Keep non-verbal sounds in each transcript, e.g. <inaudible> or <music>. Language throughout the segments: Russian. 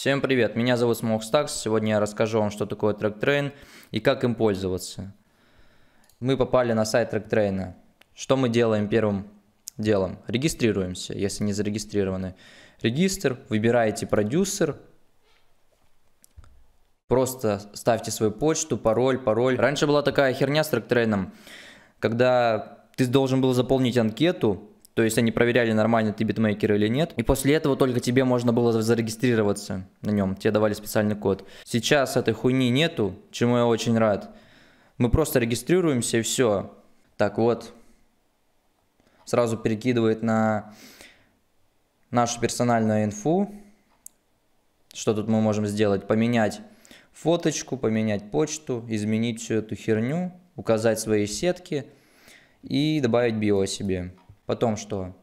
Всем привет, меня зовут Smokestacks, сегодня я расскажу вам, что такое Трек Трейн и как им пользоваться. Мы попали на сайт Трек Трейна. Что мы делаем первым делом? Регистрируемся, если не зарегистрированы. Регистр, выбираете продюсер, просто ставьте свою почту, пароль, пароль. Раньше была такая херня с Трек Трейном, когда ты должен был заполнить анкету, то есть они проверяли, нормально ты битмейкер или нет. И после этого только тебе можно было зарегистрироваться на нем. Тебе давали специальный код. Сейчас этой хуйни нету, чему я очень рад. Мы просто регистрируемся и все. Так вот. Сразу перекидывает на нашу персональную инфу. Что тут мы можем сделать? Поменять фоточку, поменять почту, изменить всю эту херню, указать свои сетки и добавить био себе. Потом что?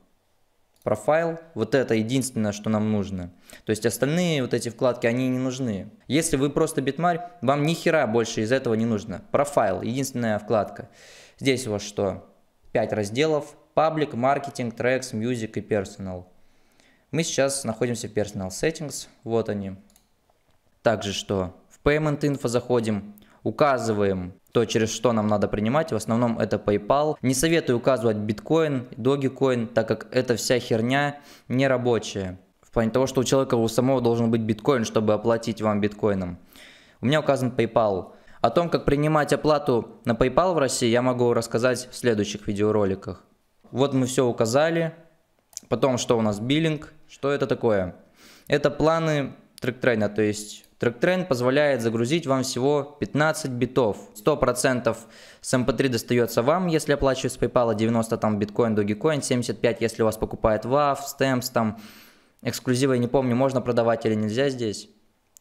профайл. Вот это единственное, что нам нужно. То есть остальные вот эти вкладки, они не нужны. Если вы просто битмарь, вам ни хера больше из этого не нужно. Профайл, единственная вкладка. Здесь у вас что? 5 разделов. паблик маркетинг трекс Music и Personal. Мы сейчас находимся в Personal Settings. Вот они. Также что? В Payment Info заходим. Указываем то, через что нам надо принимать. В основном это PayPal. Не советую указывать биткоин, Dogecoin, так как эта вся херня не рабочая. В плане того, что у человека у самого должен быть биткоин, чтобы оплатить вам биткоином. У меня указан PayPal. О том, как принимать оплату на PayPal в России, я могу рассказать в следующих видеороликах. Вот мы все указали. Потом, что у нас биллинг, что это такое. Это планы тректрейна, то есть TrackTrain позволяет загрузить вам всего 15 битов. 100% с MP3 эм достается вам, если оплачивать с PayPal, 90 там биткоин, Dogecoin, 75, если у вас покупает WAF, Stamps, там эксклюзивы, я не помню, можно продавать или нельзя здесь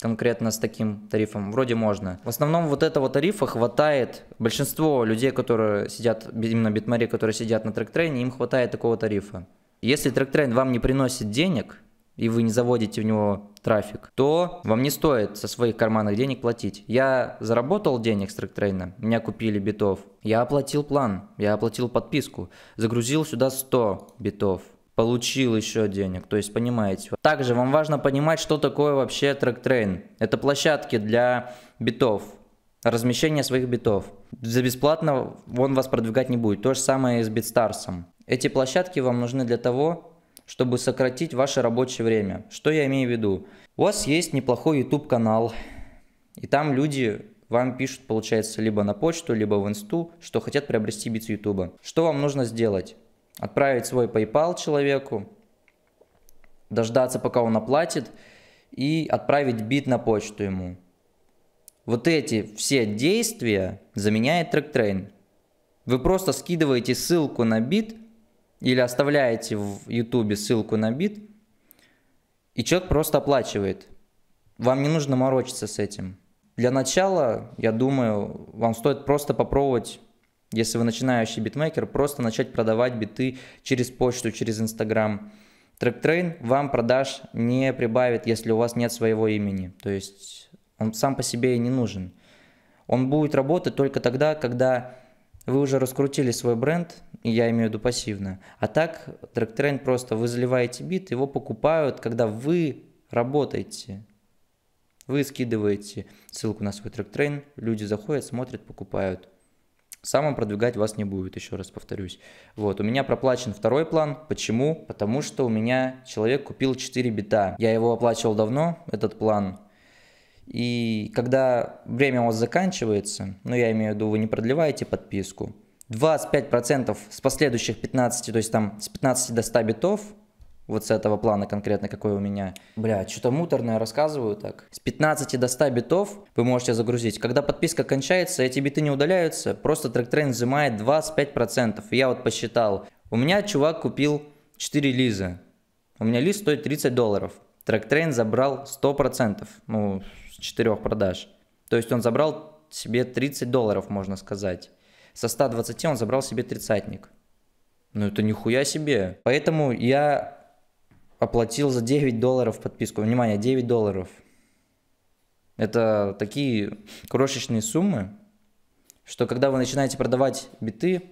конкретно с таким тарифом? Вроде можно. В основном вот этого тарифа хватает, большинство людей, которые сидят, именно битмари, которые сидят на тректрейне, им хватает такого тарифа. Если тректрейн вам не приносит денег, и вы не заводите в него трафик, то вам не стоит со своих карманных денег платить. Я заработал денег с тректрейна, меня купили битов, я оплатил план, я оплатил подписку, загрузил сюда 100 битов, получил еще денег, то есть понимаете. Также вам важно понимать, что такое вообще трейн. Это площадки для битов, размещение своих битов. За бесплатно он вас продвигать не будет. То же самое и с битстарсом. Эти площадки вам нужны для того, чтобы сократить ваше рабочее время. Что я имею в виду? У вас есть неплохой YouTube канал, и там люди вам пишут, получается, либо на почту, либо в инсту, что хотят приобрести бит с YouTube. Что вам нужно сделать? Отправить свой PayPal человеку, дождаться, пока он оплатит, и отправить бит на почту ему. Вот эти все действия заменяет TrackTrain. Вы просто скидываете ссылку на бит – или оставляете в Ютубе ссылку на бит, и человек просто оплачивает. Вам не нужно морочиться с этим. Для начала, я думаю, вам стоит просто попробовать, если вы начинающий битмейкер, просто начать продавать биты через почту, через Инстаграм. Тректрейн вам продаж не прибавит, если у вас нет своего имени. То есть он сам по себе и не нужен. Он будет работать только тогда, когда вы уже раскрутили свой бренд, я имею в виду пассивно. А так, трек-тренд просто вы заливаете бит, его покупают, когда вы работаете. Вы скидываете ссылку на свой трек-трейн, люди заходят, смотрят, покупают. Сам продвигать вас не будет, еще раз повторюсь. Вот, у меня проплачен второй план. Почему? Потому что у меня человек купил 4 бита. Я его оплачивал давно, этот план, и когда время у вас заканчивается, ну я имею в виду, вы не продлеваете подписку, 25% с последующих 15, то есть там с 15 до 100 битов, вот с этого плана конкретно, какой у меня. Бля, что-то муторное рассказываю так. С 15 до 100 битов вы можете загрузить. Когда подписка кончается, эти биты не удаляются, просто тректрейн взимает 25%. Я вот посчитал. У меня чувак купил 4 лиза. У меня лист стоит 30 долларов. Трактрейн забрал 100%, ну, с 4 продаж. То есть он забрал себе 30 долларов, можно сказать. Со 120 он забрал себе тридцатник. Ну это нихуя себе. Поэтому я оплатил за 9 долларов подписку. Внимание, 9 долларов. Это такие крошечные суммы, что когда вы начинаете продавать биты,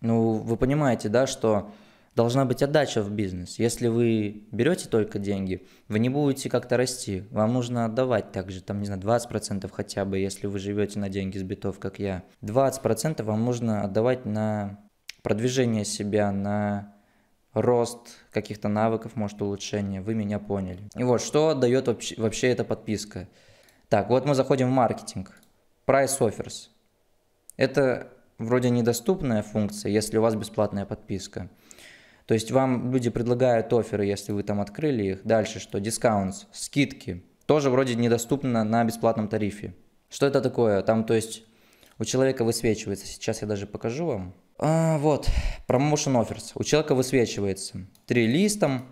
ну вы понимаете, да, что должна быть отдача в бизнес. Если вы берете только деньги, вы не будете как-то расти. Вам нужно отдавать также, там, не знаю, 20% хотя бы, если вы живете на деньги с битов, как я. 20% вам нужно отдавать на продвижение себя, на рост каких-то навыков, может, улучшение. Вы меня поняли. И вот, что дает вообще, вообще эта подписка? Так, вот мы заходим в маркетинг. Price Offers. Это вроде недоступная функция, если у вас бесплатная подписка. То есть вам люди предлагают оферы, если вы там открыли их. Дальше что? Дискаунт, скидки. Тоже вроде недоступно на бесплатном тарифе. Что это такое? Там, то есть, у человека высвечивается. Сейчас я даже покажу вам. А, вот, Promotion Offers. У человека высвечивается. Три листом,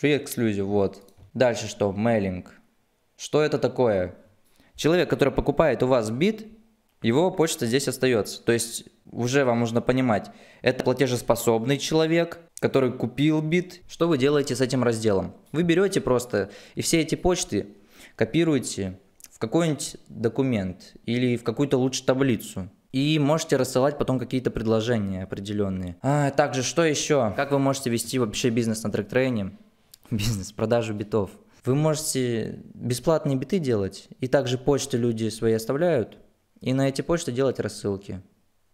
Free Exclusive, вот. Дальше что? Мейлинг. Что это такое? Человек, который покупает у вас бит, его почта здесь остается. То есть уже вам нужно понимать, это платежеспособный человек, который купил бит. Что вы делаете с этим разделом? Вы берете просто и все эти почты копируете в какой-нибудь документ или в какую-то лучше таблицу. И можете рассылать потом какие-то предложения определенные. А, также, что еще? Как вы можете вести вообще бизнес на трек-трейне? <laughs> Бизнес, продажу битов. Вы можете бесплатные биты делать, и также почты люди свои оставляют, и на эти почты делать рассылки.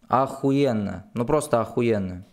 Охуенно, ну просто охуенно.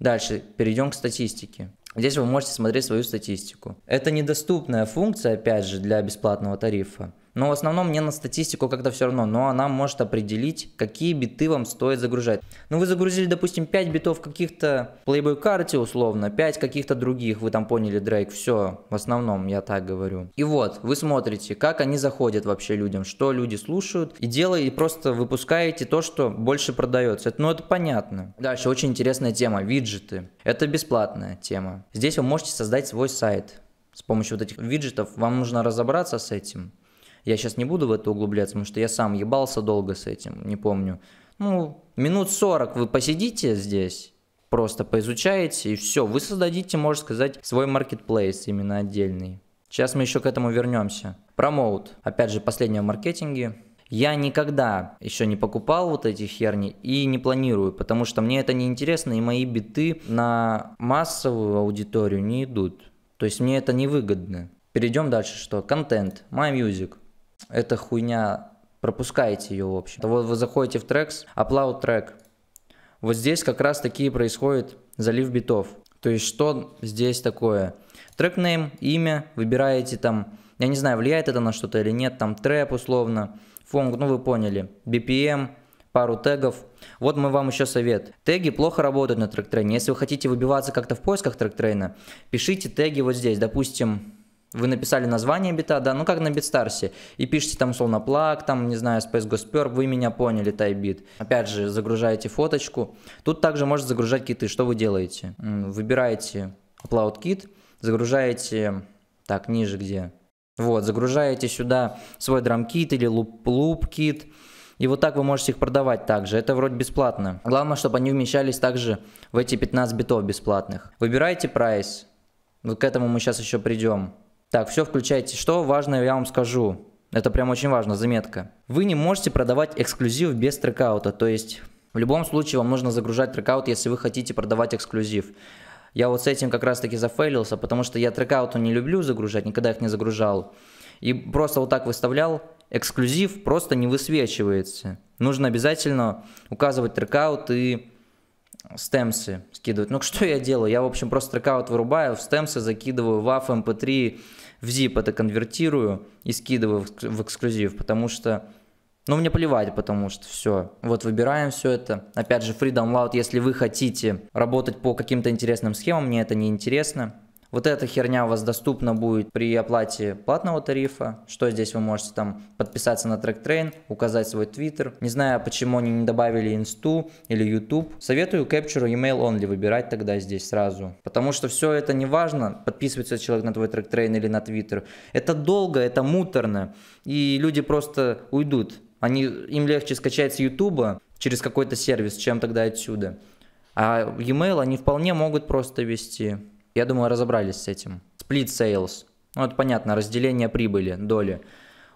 Дальше перейдем к статистике. Здесь вы можете смотреть свою статистику. Это недоступная функция, опять же, для бесплатного тарифа. Но в основном мне на статистику как-то все равно, но она может определить, какие биты вам стоит загружать. Ну вы загрузили, допустим, 5 битов каких-то Playboy карте условно, 5 каких-то других, вы там поняли, Дрейк, все, в основном я так говорю. И вот, вы смотрите, как они заходят вообще людям, что люди слушают, и дело, и просто выпускаете то, что больше продается. Это, ну это понятно. Дальше, очень интересная тема, виджеты. Это бесплатная тема. Здесь вы можете создать свой сайт. С помощью вот этих виджетов вам нужно разобраться с этим. Я сейчас не буду в это углубляться, потому что я сам ебался долго с этим, не помню. Ну, минут 40 вы посидите здесь, просто поизучаете, и все. Вы создадите, можно сказать, свой маркетплейс именно отдельный. Сейчас мы еще к этому вернемся. Промоут. Опять же, последнее в маркетинге. Я никогда еще не покупал вот эти херни и не планирую, потому что мне это не интересно, и мои биты на массовую аудиторию не идут. То есть мне это невыгодно. Перейдем дальше, что контент, My Music эта хуйня, пропускаете ее в общем. Вот вы заходите в трекс, upload трек. Вот здесь как раз таки происходит залив битов. То есть что здесь такое? Трек name, имя, выбираете там, я не знаю, влияет это на что-то или нет, там трэп условно, фонг, ну вы поняли, BPM, пару тегов. Вот мы вам еще совет. Теги плохо работают на трек-трейне. Если вы хотите выбиваться как-то в поисках трек пишите теги вот здесь. Допустим, вы написали название бита, да, ну как на битстарсе, и пишите там условно плаг, там, не знаю, Space Gospер, вы меня поняли, тайбит. Опять же, загружаете фоточку. Тут также можно загружать киты, что вы делаете? Выбираете Upload Kit, загружаете, так, ниже где? Вот, загружаете сюда свой драм кит или луп-луп-кит, и вот так вы можете их продавать также. Это вроде бесплатно. Главное, чтобы они вмещались также в эти 15 битов бесплатных. Выбираете прайс. Вот к этому мы сейчас еще придем. Так, все включайте. Что важное я вам скажу. Это прям очень важно, заметка. Вы не можете продавать эксклюзив без трекаута. То есть в любом случае вам нужно загружать трекаут, если вы хотите продавать эксклюзив. Я вот с этим как раз таки зафейлился, потому что я трекауты не люблю загружать, никогда их не загружал. И просто вот так выставлял, эксклюзив просто не высвечивается. Нужно обязательно указывать трекаут и стемсы скидывать. Ну что я делаю? Я, в общем, просто трекаут вырубаю, в стемсы закидываю, в AF, MP3, эм в zip это конвертирую и скидываю в эксклюзив, потому что, ну, мне плевать, потому что все. Вот выбираем все это. Опять же, Free Download, если вы хотите работать по каким-то интересным схемам, мне это не интересно, вот эта херня у вас доступна будет при оплате платного тарифа. Что здесь вы можете там подписаться на трек-трейн, указать свой твиттер. Не знаю, почему они не добавили инсту или YouTube. Советую кэпчуру email only выбирать тогда здесь сразу. Потому что все это не важно, подписывается человек на твой трек-трейн или на твиттер. Это долго, это муторно. И люди просто уйдут. Они, им легче скачать с Ютуба через какой-то сервис, чем тогда отсюда. А e-mail они вполне могут просто вести. Я думаю, разобрались с этим. Split sales. Ну, это понятно, разделение прибыли, доли.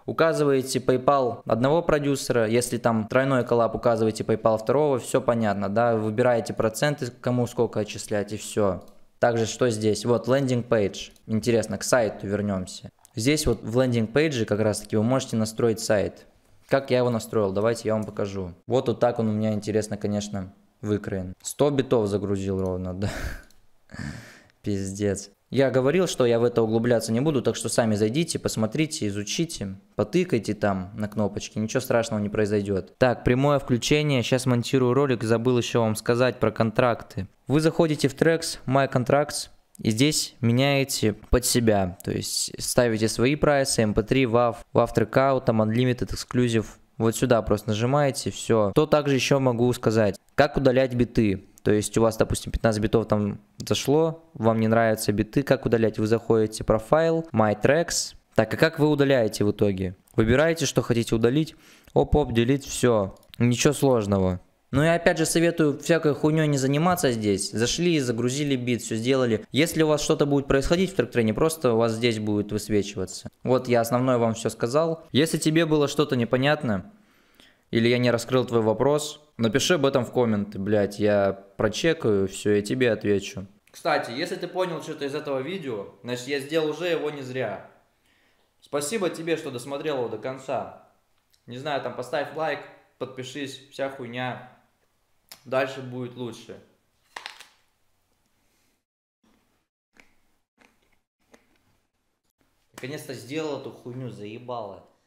Указываете PayPal одного продюсера, если там тройной коллап, указываете PayPal второго, все понятно, да, выбираете проценты, кому сколько отчислять и все. Также что здесь? Вот лендинг пейдж. Интересно, к сайту вернемся. Здесь вот в лендинг пейдже как раз таки вы можете настроить сайт. Как я его настроил, давайте я вам покажу. Вот вот так он у меня интересно, конечно, выкроен. 100 битов загрузил ровно, <laughs> да. Пиздец. Я говорил, что я в это углубляться не буду, так что сами зайдите, посмотрите, изучите, потыкайте там на кнопочки, ничего страшного не произойдет. Так, прямое включение, сейчас монтирую ролик, забыл еще вам сказать про контракты. Вы заходите в Трекс, My Contracts, и здесь меняете под себя, то есть ставите свои прайсы, mp3, WAV, WAV Trackout, там Unlimited Exclusive, вот сюда просто нажимаете, все. То также еще могу сказать, как удалять биты. То есть у вас, допустим, 15 битов там зашло, вам не нравятся биты, как удалять? Вы заходите в профайл, My Tracks. Так, а как вы удаляете в итоге? Выбираете, что хотите удалить, оп-оп, делить, все. Ничего сложного. Ну и опять же советую всякой хуйней не заниматься здесь. Зашли, загрузили бит, все сделали. Если у вас что-то будет происходить в трек-трене, просто у вас здесь будет высвечиваться. Вот я основное вам все сказал. Если тебе было что-то непонятно, или я не раскрыл твой вопрос, напиши об этом в комменты, блядь, я прочекаю все и тебе отвечу. Кстати, если ты понял что-то из этого видео, значит я сделал уже его не зря. Спасибо тебе, что досмотрел его до конца. Не знаю, там поставь лайк, подпишись, вся хуйня. Дальше будет лучше. Наконец-то сделал эту хуйню, заебало.